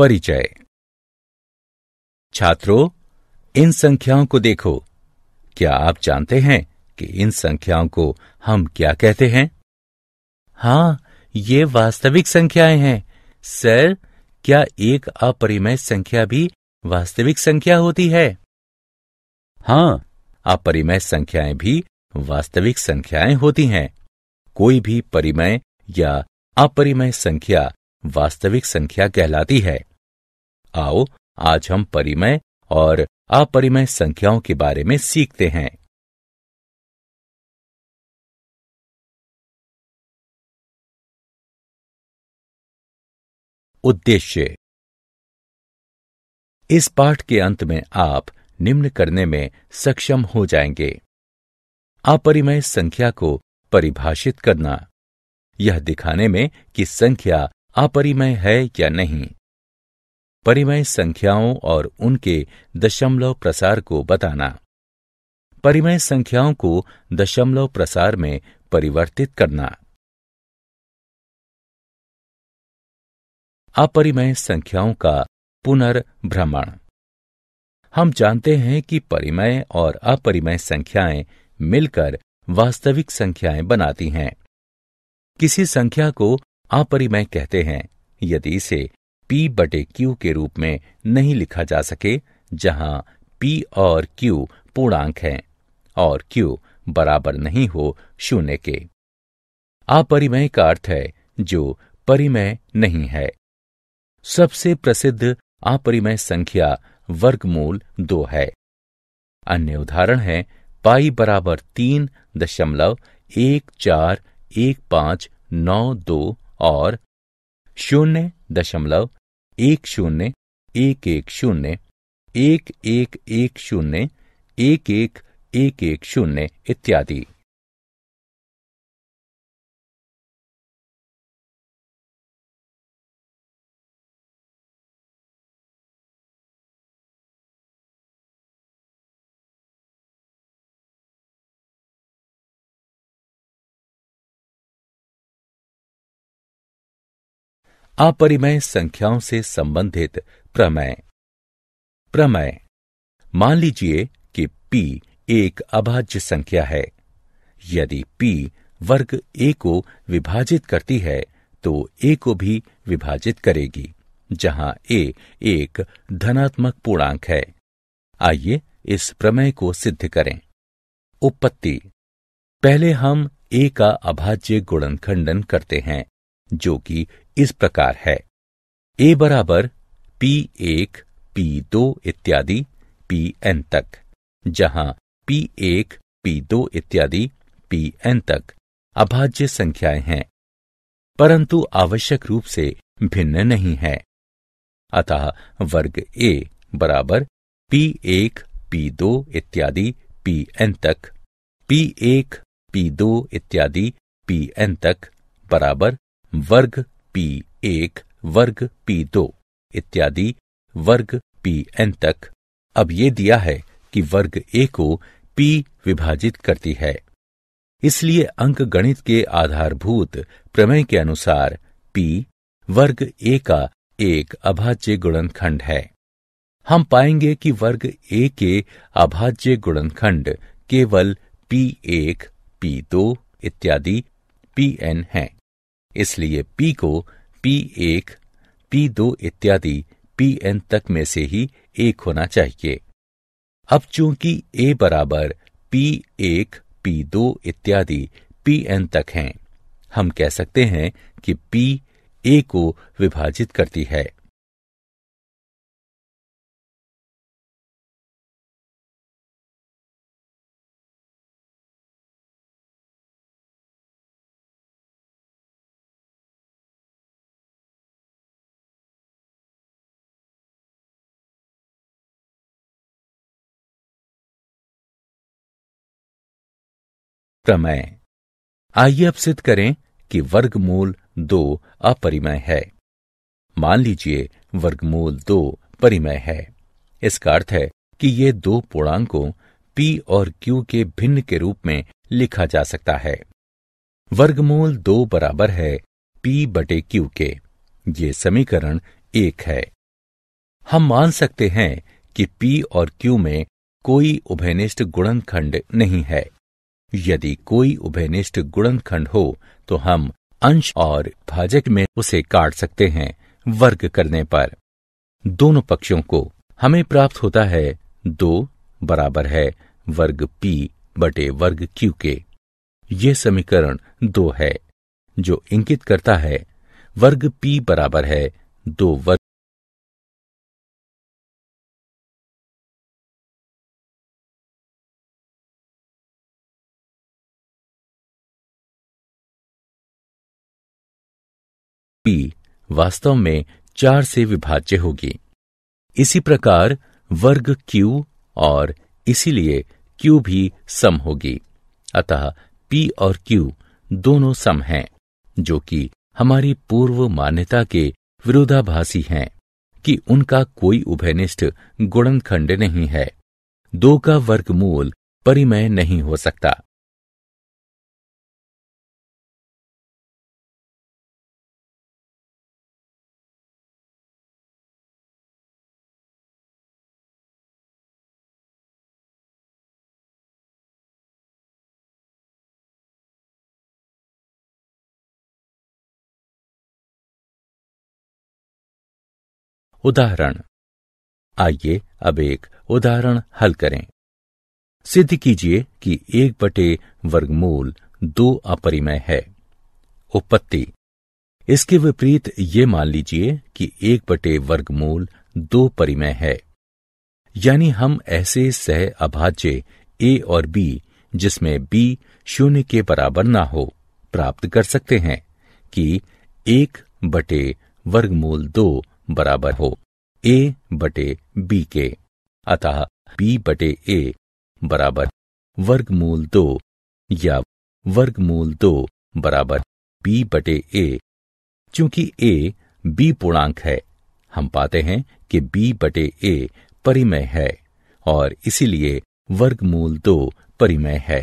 परिचय छात्रों इन संख्याओं को देखो क्या आप जानते हैं कि इन संख्याओं को हम क्या कहते हैं हाँ ये वास्तविक संख्याएं हैं सर क्या एक अपरिमेय संख्या भी वास्तविक संख्या होती है हाँ अपरिमेय संख्याएं भी वास्तविक संख्याएं होती हैं कोई भी परिमेय या अपरिमेय संख्या वास्तविक संख्या कहलाती है आओ आज हम परिमय और अपरिमय संख्याओं के बारे में सीखते हैं उद्देश्य इस पाठ के अंत में आप निम्न करने में सक्षम हो जाएंगे अपरिमय संख्या को परिभाषित करना यह दिखाने में कि संख्या अपरिमय है या नहीं परिमय संख्याओं और उनके दशमलव प्रसार को बताना परिमय संख्याओं को दशमलव प्रसार में परिवर्तित करना अपरिमय संख्याओं का पुनर्भ्रमण हम जानते हैं कि परिमय और अपरिमय संख्याएं मिलकर वास्तविक संख्याएं बनाती हैं किसी संख्या को अपरिमय कहते हैं यदि इसे पी बटे क्यू के रूप में नहीं लिखा जा सके जहां पी और क्यू पूर्णांक हैं और क्यू बराबर नहीं हो शून्य के अपरिमय का अर्थ है जो परिमय नहीं है सबसे प्रसिद्ध अपरिमय संख्या वर्गमूल दो है अन्य उदाहरण है पाई बराबर तीन दशमलव एक चार एक पांच नौ दो और शून्य दशमलव एक शून्य एक एक शून्य एक एक एक शून्य एक एक एक एक शून्य इत्यादि अपरिमय संख्याओं से संबंधित प्रमेय प्रमेय मान लीजिए कि p एक अभाज्य संख्या है यदि p वर्ग a को विभाजित करती है तो a को भी विभाजित करेगी जहां a एक धनात्मक पूर्णांक है आइए इस प्रमेय को सिद्ध करें उपपत्ति पहले हम a का अभाज्य गुणनखंडन करते हैं जो कि इस प्रकार है ए बराबर पी एक पी दो इत्यादि पी एन तक जहां पी एक पी दो इत्यादि पी एन तक अभाज्य संख्याएं हैं परंतु आवश्यक रूप से भिन्न नहीं है अतः वर्ग ए बराबर पी एक पी दो इत्यादि पी एन तक पी एक पी दो इत्यादि पी एन तक बराबर वर्ग पी एक वर्ग पी दो इत्यादि वर्ग पी एन तक अब ये दिया है कि वर्ग ए को पी विभाजित करती है इसलिए अंक गणित के आधारभूत प्रमेय के अनुसार पी वर्ग ए का एक अभाज्य गुणनखंड है हम पाएंगे कि वर्ग ए के अभाज्य गुणनखंड केवल पी एक पी दो इत्यादि पी एन है इसलिए पी को पी एक पी दो इत्यादि पी एन तक में से ही एक होना चाहिए अब चूंकि ए बराबर पी एक पी दो इत्यादि पी एन तक हैं हम कह सकते हैं कि पी ए को विभाजित करती है प्रमेय आइए अब सिद्ध करें कि वर्गमूल दो अपरिमय है मान लीजिए वर्गमूल दो परिमय है इसका अर्थ है कि ये दो पूर्णांकों p और q के भिन्न के रूप में लिखा जा सकता है वर्गमूल दो बराबर है p बटे क्यू के ये समीकरण एक है हम मान सकते हैं कि p और q में कोई उभयनिष्ठ गुणनखंड नहीं है यदि कोई उभयनिष्ठ गुणनखंड हो तो हम अंश और भाजक में उसे काट सकते हैं वर्ग करने पर दोनों पक्षों को हमें प्राप्त होता है दो बराबर है वर्ग पी बटे वर्ग क्यू के ये समीकरण दो है जो इंकित करता है वर्ग पी बराबर है दो वर्ग पी वास्तव में चार से विभाज्य होगी इसी प्रकार वर्ग क्यू और इसीलिए क्यू भी सम होगी अतः पी और क्यू दोनों सम हैं जो कि हमारी पूर्व मान्यता के विरोधाभासी हैं कि उनका कोई उभयनिष्ठ गुणनखंड नहीं है दो का वर्गमूल परिमय नहीं हो सकता उदाहरण आइए अब एक उदाहरण हल करें सिद्ध कीजिए कि एक बटे वर्गमूल दो अपरिमय है उपपत्ति इसके विपरीत ये मान लीजिए कि एक बटे वर्गमूल दो परिमय है यानी हम ऐसे सह अभाज्य ए और बी जिसमें बी शून्य के बराबर ना हो प्राप्त कर सकते हैं कि एक बटे वर्गमूल दो बराबर हो ए बटे बी के अतः बी बटे ए बराबर वर्गमूल दो या वर्गमूल दो बराबर बी बटे ए चूंकि ए बी पूर्णांक है हम पाते हैं कि बी बटे ए परिमय है और इसीलिए वर्गमूल दो परिमय है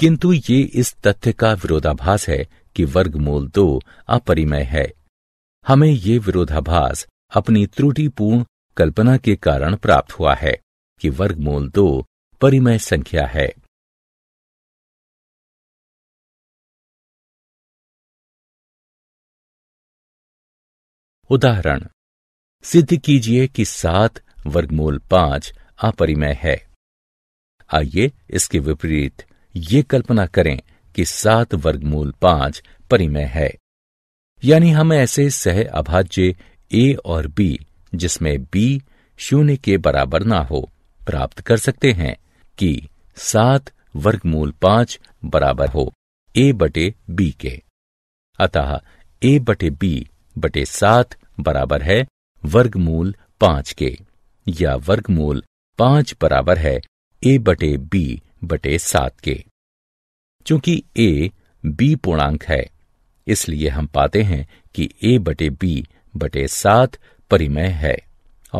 किंतु ये इस तथ्य का विरोधाभास है कि वर्गमूल दो अपरिमय है हमें ये विरोधाभास अपनी त्रुटिपूर्ण कल्पना के कारण प्राप्त हुआ है कि वर्गमूल दो परिमय संख्या है उदाहरण सिद्ध कीजिए कि सात वर्गमूल पांच अपरिमय है आइए इसके विपरीत ये कल्पना करें कि सात वर्गमूल पांच परिमय है यानी हम ऐसे सह अभाज्य ए और बी जिसमें बी शून्य के बराबर ना हो प्राप्त कर सकते हैं कि सात वर्गमूल पांच बराबर हो ए बटे बी के अतः ए बटे बी बटे सात बराबर है वर्गमूल पांच के या वर्गमूल पांच बराबर है ए बटे बी बटे सात के चूंकि ए बी पूर्णांक है इसलिए हम पाते हैं कि ए बटे बी बटे सात परिमय है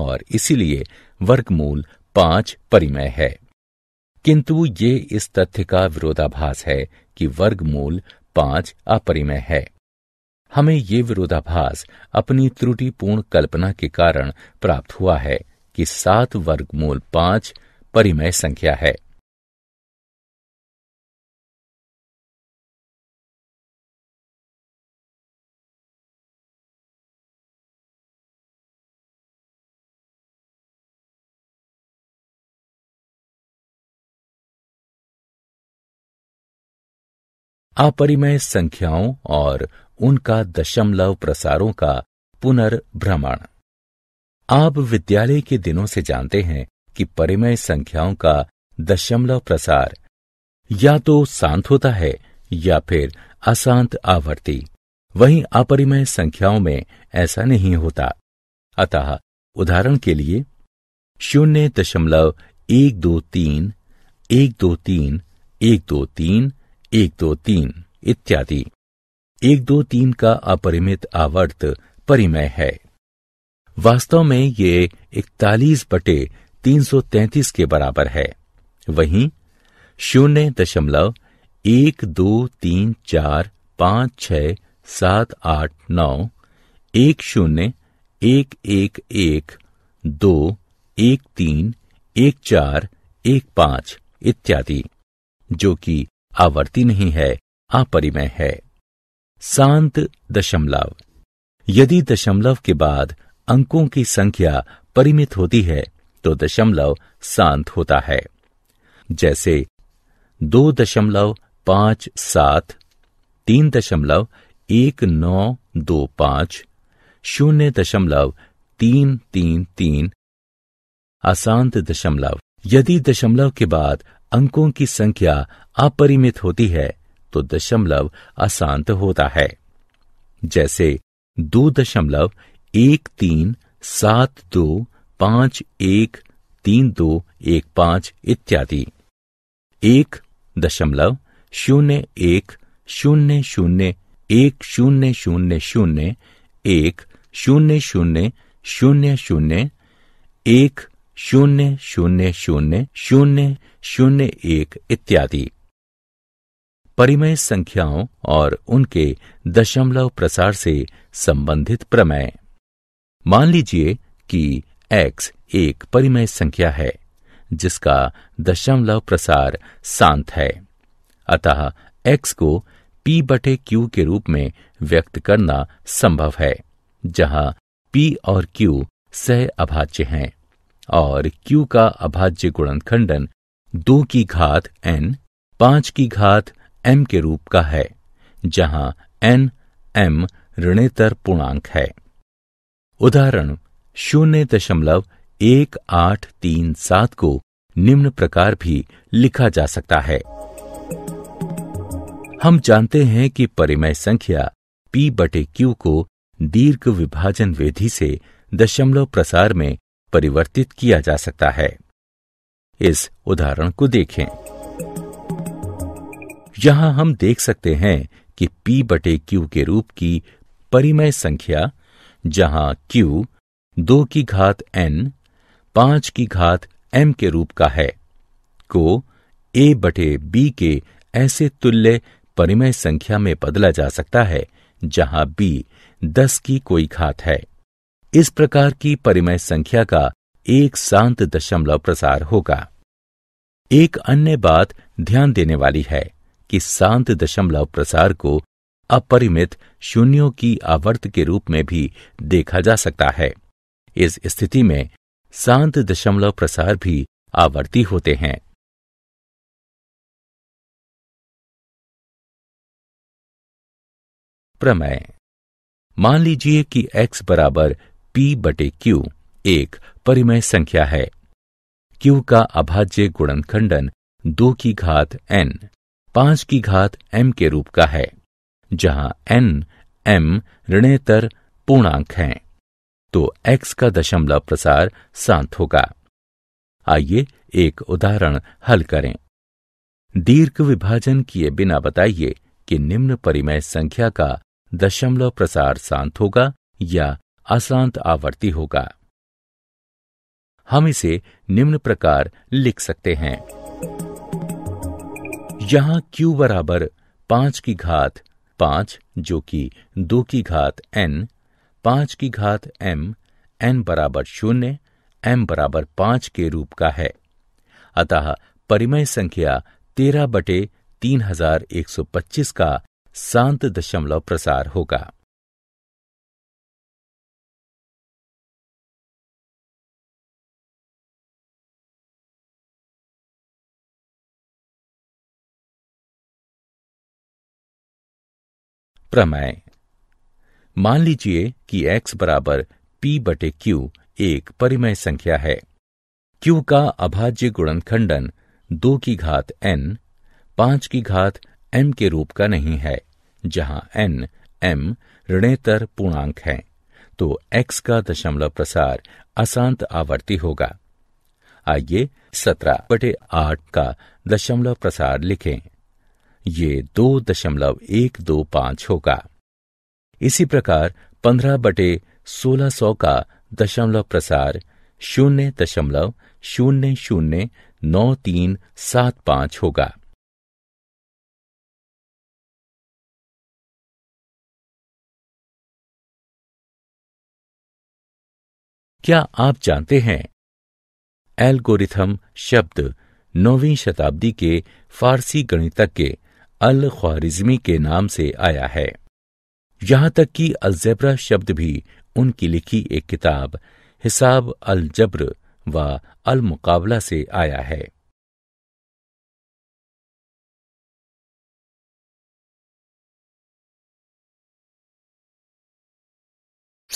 और इसीलिए वर्गमूल पांच परिमय है किंतु ये इस तथ्य का विरोधाभास है कि वर्गमूल पांच अपरिमय है हमें ये विरोधाभास अपनी त्रुटिपूर्ण कल्पना के कारण प्राप्त हुआ है कि सात वर्गमूल पांच परिमय संख्या है अपरिमय संख्याओं और उनका दशमलव प्रसारों का पुनर्भ्रमण आप विद्यालय के दिनों से जानते हैं कि परिमय संख्याओं का दशमलव प्रसार या तो शांत होता है या फिर अशांत आवर्ती वहीं अपरिमय संख्याओं में ऐसा नहीं होता अतः उदाहरण के लिए शून्य दशमलव एक दो तीन एक दो तीन एक दो तीन एक दो तीन इत्यादि एक दो तीन का अपरिमित आवर्त परिमय है वास्तव में ये इकतालीस बटे तीन सौ तैतीस के बराबर है वहीं शून्य दशमलव एक दो तीन चार पाँच छ सात आठ नौ एक शून्य एक एक एक दो एक तीन एक चार एक पांच इत्यादि जो कि आवर्ती नहीं है अपरिमय है शांत दशमलव यदि दशमलव के बाद अंकों की संख्या परिमित होती है तो दशमलव शांत होता है जैसे दो दशमलव पांच सात तीन दशमलव एक नौ दो पांच शून्य दशमलव तीन तीन तीन अशांत दशमलव यदि दशमलव के बाद अंकों की संख्या अपरिमित होती है तो दशमलव अशांत होता है जैसे दो दशमलव एक तीन सात दो पांच एक तीन दो एक पांच इत्यादि एक दशमलव शून्य एक शून्य शून्य एक शून्य शून्य शून्य एक शून्य शून्य शून्य शून्य एक शून्य शून्य शून्य शून्य शून्य एक इत्यादि परिमय संख्याओं और उनके दशमलव प्रसार से संबंधित प्रमेय मान लीजिए कि x एक परिमय संख्या है जिसका दशमलव प्रसार शांत है अतः x को p बटे क्यू के रूप में व्यक्त करना संभव है जहां p और q सह अभाज्य हैं और q का अभाज्य गुणनखंडन दो की घात n पांच की घात एम के रूप का है जहां एन एम ऋणेतर पूर्णांक है उदाहरण शून्य दशमलव एक आठ तीन सात को निम्न प्रकार भी लिखा जा सकता है हम जानते हैं कि परिमय संख्या पी बटे क्यू को दीर्घ विभाजन विधि से दशमलव प्रसार में परिवर्तित किया जा सकता है इस उदाहरण को देखें यहां हम देख सकते हैं कि p बटे क्यू के रूप की परिमय संख्या जहां q दो की घात n पांच की घात m के रूप का है को a बटे b के ऐसे तुल्य परिमय संख्या में बदला जा सकता है जहां b दस की कोई घात है इस प्रकार की परिमय संख्या का एक शांत दशमलव प्रसार होगा एक अन्य बात ध्यान देने वाली है कि शांत दशमलव प्रसार को अपरिमित शून्यों की आवर्त के रूप में भी देखा जा सकता है इस स्थिति में शांत दशमलव प्रसार भी आवर्ती होते हैं प्रमेय मान लीजिए कि x बराबर पी बटे क्यू एक परिमय संख्या है क्यू का अभाज्य गुणनखंडन दो की घात एन पांच की घात एम के रूप का है जहां एन एम ऋणेतर पूर्णांक हैं तो एक्स का दशमलव प्रसार शांत होगा आइए एक उदाहरण हल करें दीर्घ विभाजन किए बिना बताइए कि निम्न परिमेय संख्या का दशमलव प्रसार शांत होगा या अशांत आवर्ती होगा हम इसे निम्न प्रकार लिख सकते हैं यहाँ q बराबर पांच की घात पांच जो कि दो की घात n पांच की घात m n बराबर शून्य m बराबर पांच के रूप का है अतः परिमय संख्या तेरह बटे तीन हजार एक सौ पच्चीस का शांत दशमलव प्रसार होगा प्रमेय मान लीजिए कि x बराबर पी बटे क्यू एक परिमय संख्या है क्यू का अभाज्य गुणनखंडन दो की घात एन पांच की घात एम के रूप का नहीं है जहां एन एम ऋणेतर पूर्णांक है तो x का दशमलव प्रसार अशांत आवर्ती होगा आइए सत्रह बटे आठ का दशमलव प्रसार लिखें ये दो दशमलव एक दो पांच होगा इसी प्रकार पंद्रह बटे सोलह सौ का दशमलव प्रसार शून्य दशमलव शून्य शून्य नौ तीन सात पांच होगा क्या आप जानते हैं एल्गोरिथम शब्द नौवीं शताब्दी के फारसी गणितज्ञ अल ख्वारिज्मी के नाम से आया है यहां तक कि अलजबरा शब्द भी उनकी लिखी एक किताब हिसाब अल जब्र व अल मुकाबला से आया है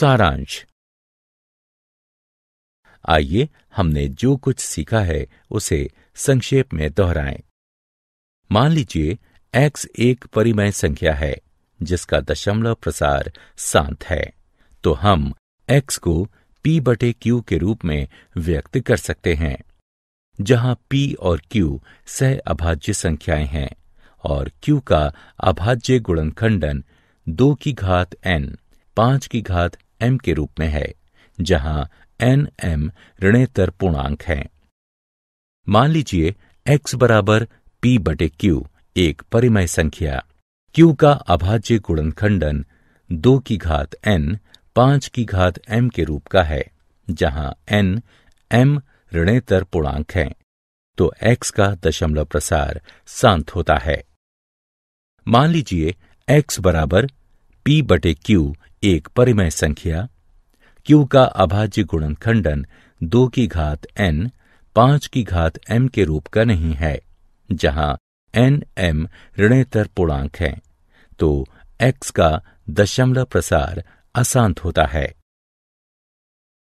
सारांश आइए हमने जो कुछ सीखा है उसे संक्षेप में दोहराएं मान लीजिए एक्स एक परिमय संख्या है जिसका दशमलव प्रसार शांत है तो हम एक्स को पी बटे क्यू के रूप में व्यक्त कर सकते हैं जहां पी और क्यू सह अभाज्य संख्याएं हैं और क्यू का अभाज्य गुणनखंडन दो की घात एन पांच की घात एम के रूप में है जहां n m ऋणेतर पूर्णांक हैं मान लीजिए एक्स बराबर पी बटे क्यू एक परिमय संख्या क्यू का अभाज्य गुणनखंडन दो की घात एन पांच की घात एम के रूप का है जहां एन एम ऋणेतर पूर्णांक है तो एक्स का दशमलव प्रसार शांत होता है मान लीजिए एक्स बराबर पी बटे क्यू एक परिमय संख्या क्यू का अभाज्य गुणनखंडन दो की घात एन पांच की घात एम के रूप का नहीं है जहां एन एम ऋणेतर पूर्णांक हैं तो एक्स का दशमलव प्रसार अशांत होता है